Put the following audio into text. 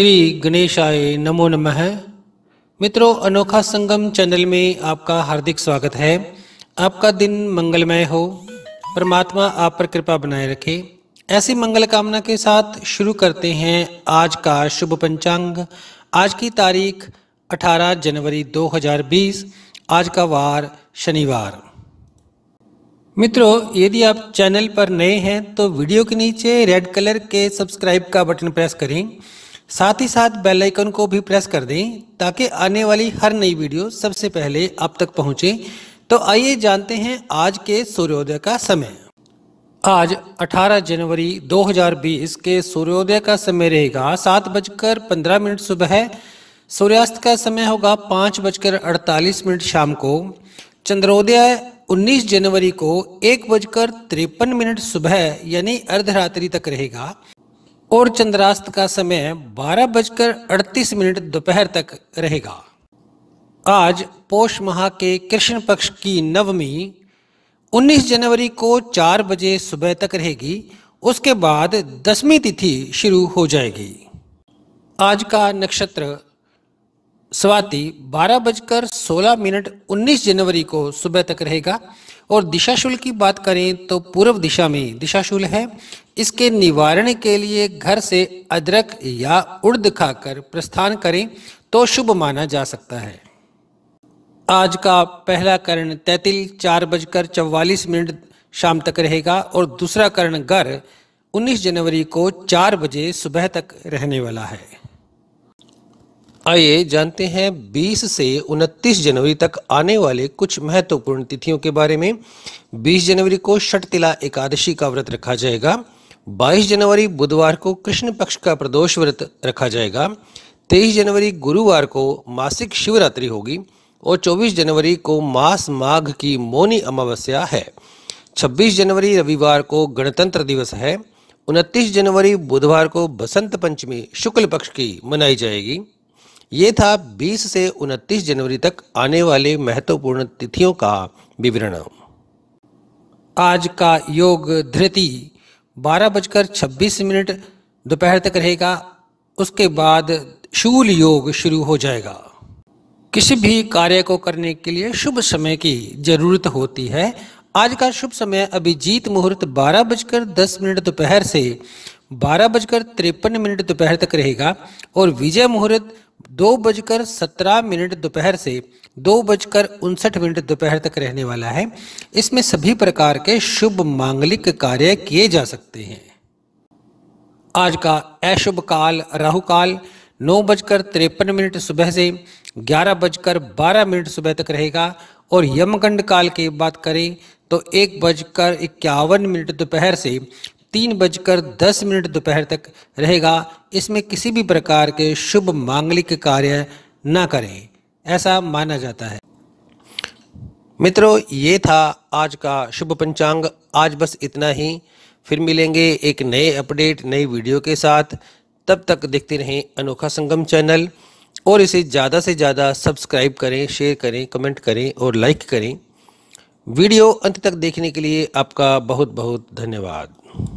श्री गणेशाय नमो नमः मित्रों अनोखा संगम चैनल में आपका हार्दिक स्वागत है आपका दिन मंगलमय हो परमात्मा आप पर कृपा बनाए रखे ऐसी मंगल कामना के साथ शुरू करते हैं आज का शुभ पंचांग आज की तारीख 18 जनवरी 2020 आज का वार शनिवार मित्रों यदि आप चैनल पर नए हैं तो वीडियो के नीचे रेड कलर के सब्सक्राइब का बटन प्रेस करें साथ ही साथ बेल आइकन को भी प्रेस कर दें ताकि आने वाली हर नई वीडियो सबसे पहले आप तक पहुंचे तो आइए जानते हैं आज के सूर्योदय का समय आज 18 जनवरी 2020 के सूर्योदय का समय रहेगा सात बजकर पंद्रह मिनट सुबह सूर्यास्त का समय होगा पाँच बजकर अड़तालीस मिनट शाम को चंद्रोदय 19 जनवरी को एक बजकर तिरपन मिनट सुबह यानी अर्धरात्रि तक रहेगा और चंद्रास्त का समय बारह बजकर अड़तीस मिनट दोपहर तक रहेगा आज पोष माह के कृष्ण पक्ष की नवमी 19 जनवरी को चार बजे सुबह तक रहेगी उसके बाद दसवीं तिथि शुरू हो जाएगी आज का नक्षत्र स्वाति बारह बजकर सोलह मिनट उन्नीस जनवरी को सुबह तक रहेगा और शुल्क की बात करें तो पूर्व दिशा में शुल्क है इसके निवारण के लिए घर से अदरक या उड़द खाकर प्रस्थान करें तो शुभ माना जा सकता है आज का पहला करण तैतिल चार बजकर चौवालीस मिनट शाम तक रहेगा और दूसरा करण घर 19 जनवरी को चार बजे सुबह तक रहने वाला है आइए जानते हैं 20 से 29 जनवरी तक आने वाले कुछ महत्वपूर्ण तिथियों के बारे में 20 जनवरी को षटतिला एकादशी का व्रत रखा जाएगा 22 जनवरी बुधवार को कृष्ण पक्ष का प्रदोष व्रत रखा जाएगा 23 जनवरी गुरुवार को मासिक शिवरात्रि होगी और 24 जनवरी को मास माघ की मौनी अमावस्या है 26 जनवरी रविवार को गणतंत्र दिवस है 29 जनवरी बुधवार को बसंत पंचमी शुक्ल पक्ष की मनाई जाएगी ये था 20 से 29 जनवरी तक आने वाले महत्वपूर्ण तिथियों का विवरण आज का योग धृति बारह बजकर छब्बीस मिनट दोपहर तक रहेगा उसके बाद शूल योग शुरू हो जाएगा किसी भी कार्य को करने के लिए शुभ समय की जरूरत होती है आज का शुभ समय अभिजीत मुहूर्त बारह बजकर दस मिनट दोपहर से बारह बजकर तिरपन मिनट दोपहर तक रहेगा और विजय मुहूर्त दो बजकर सत्रह मिनट दोपहर से दो बजकर उनसठ मिनट दोपहर तक रहने वाला है इसमें सभी प्रकार के शुभ मांगलिक कार्य किए जा सकते हैं आज का अशुभ काल राहु काल नौ बजकर तिरपन मिनट सुबह से ग्यारह बजकर बारह मिनट सुबह तक रहेगा और यमकंड काल की बात करें तो एक बजकर इक्यावन मिनट दोपहर से तीन बजकर दस मिनट दोपहर तक रहेगा इसमें किसी भी प्रकार के शुभ मांगलिक कार्य ना करें ऐसा माना जाता है मित्रों ये था आज का शुभ पंचांग आज बस इतना ही फिर मिलेंगे एक नए अपडेट नई वीडियो के साथ तब तक देखते रहें अनोखा संगम चैनल और इसे ज़्यादा से ज़्यादा सब्सक्राइब करें शेयर करें कमेंट करें और लाइक करें वीडियो अंत तक देखने के लिए आपका बहुत बहुत धन्यवाद